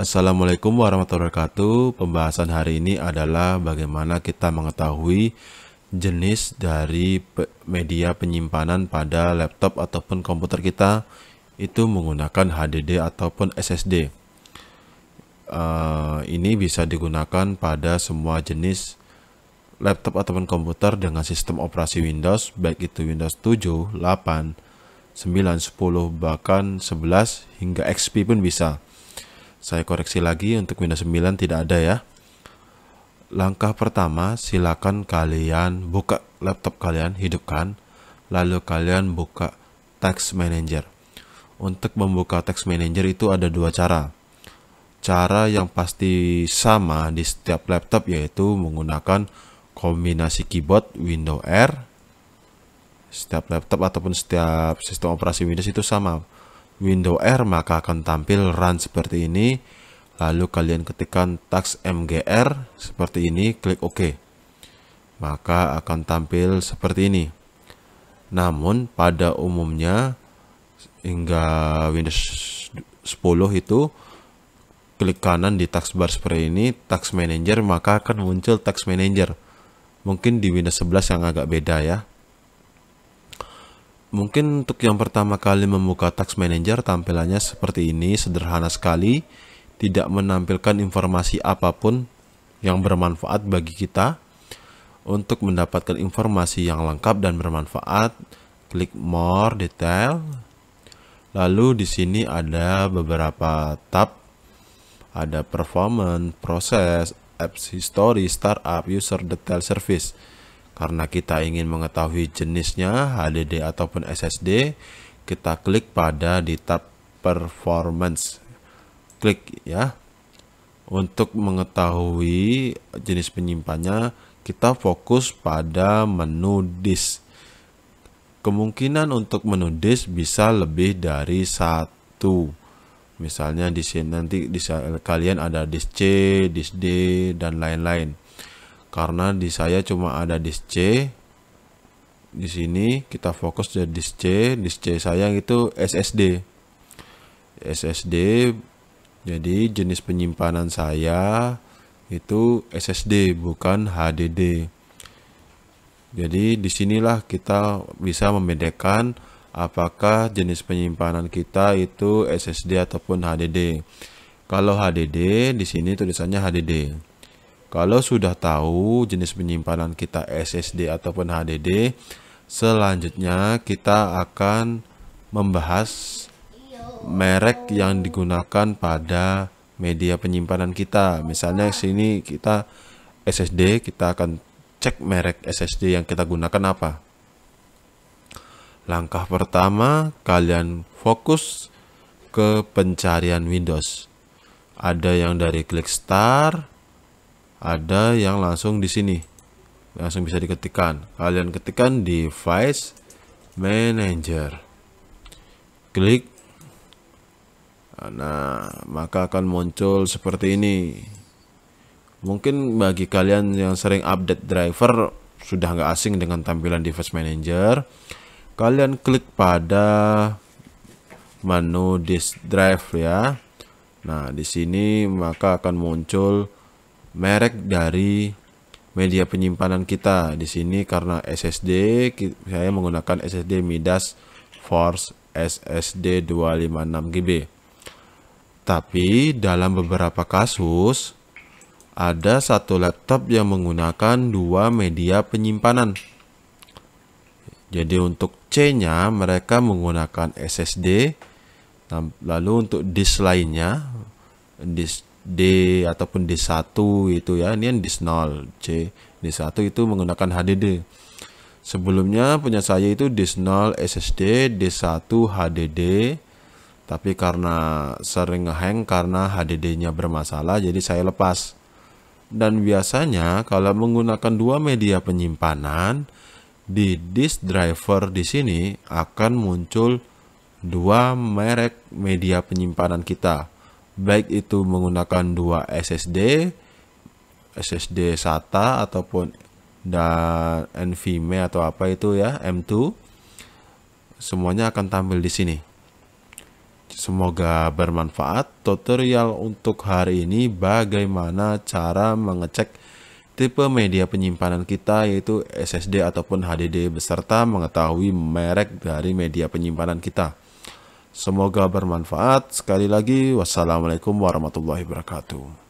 Assalamualaikum warahmatullahi wabarakatuh. Pembahasan hari ini adalah bagaimana kita mengetahui jenis dari media penyimpanan pada laptop ataupun komputer kita itu menggunakan HDD ataupun SSD. Uh, eh, ini bisa digunakan pada semua jenis laptop ataupun komputer dengan sistem operasi Windows, baik itu Windows 7, 8, 9, 10, bahkan 11 hingga XP pun bisa saya koreksi lagi untuk Windows 9 tidak ada ya. Langkah pertama, silakan kalian buka laptop kalian, hidupkan. Lalu kalian buka Text Manager. Untuk membuka Text Manager itu ada dua cara. Cara yang pasti sama di setiap laptop yaitu menggunakan kombinasi keyboard Windows R. Setiap laptop ataupun setiap sistem operasi Windows itu sama window R maka akan tampil run seperti ini lalu kalian ketikkan tax mgr seperti ini klik OK maka akan tampil seperti ini namun pada umumnya hingga Windows 10 itu klik kanan di taskbar seperti ini tax manager maka akan muncul tax manager mungkin di Windows 11 yang agak beda ya Mungkin untuk yang pertama kali membuka Tax Manager tampilannya seperti ini, sederhana sekali, tidak menampilkan informasi apapun yang bermanfaat bagi kita. Untuk mendapatkan informasi yang lengkap dan bermanfaat, klik more detail. Lalu di sini ada beberapa tab. Ada performance, Process, apps history, startup, user detail service. Karena kita ingin mengetahui jenisnya HDD ataupun SSD, kita klik pada di tab performance. Klik ya. Untuk mengetahui jenis penyimpannya, kita fokus pada menu disk. Kemungkinan untuk menu disk bisa lebih dari satu. Misalnya di sini nanti di kalian ada disk C, disk D dan lain-lain karena di saya cuma ada disk C di sini kita fokus ke disk C disk C saya itu SSD SSD jadi jenis penyimpanan saya itu SSD bukan HDD jadi disinilah kita bisa membedakan apakah jenis penyimpanan kita itu SSD ataupun HDD kalau HDD di sini tulisannya HDD kalau sudah tahu jenis penyimpanan kita SSD ataupun HDD, selanjutnya kita akan membahas merek yang digunakan pada media penyimpanan kita. Misalnya di sini kita SSD, kita akan cek merek SSD yang kita gunakan apa. Langkah pertama, kalian fokus ke pencarian Windows. Ada yang dari klik start, ada yang langsung di sini langsung bisa diketikkan kalian ketikkan device manager klik nah maka akan muncul seperti ini mungkin bagi kalian yang sering update driver sudah nggak asing dengan tampilan device manager kalian klik pada menu disk drive ya nah di sini maka akan muncul merek dari media penyimpanan kita. Di sini karena SSD saya menggunakan SSD Midas Force SSD 256 GB. Tapi dalam beberapa kasus ada satu laptop yang menggunakan dua media penyimpanan. Jadi untuk C-nya mereka menggunakan SSD lalu untuk disk lainnya disk D ataupun D1 itu ya. Ini yang d 0 C. D1 itu menggunakan HDD. Sebelumnya punya saya itu d 0 SSD, D1 HDD. Tapi karena sering ngehang karena HDD-nya bermasalah jadi saya lepas. Dan biasanya kalau menggunakan dua media penyimpanan di disk driver di sini akan muncul dua merek media penyimpanan kita baik itu menggunakan dua SSD, SSD SATA ataupun dan NVMe atau apa itu ya M2 semuanya akan tampil di sini. Semoga bermanfaat tutorial untuk hari ini bagaimana cara mengecek tipe media penyimpanan kita yaitu SSD ataupun HDD beserta mengetahui merek dari media penyimpanan kita. Semoga bermanfaat. Sekali lagi, wassalamualaikum warahmatullahi wabarakatuh.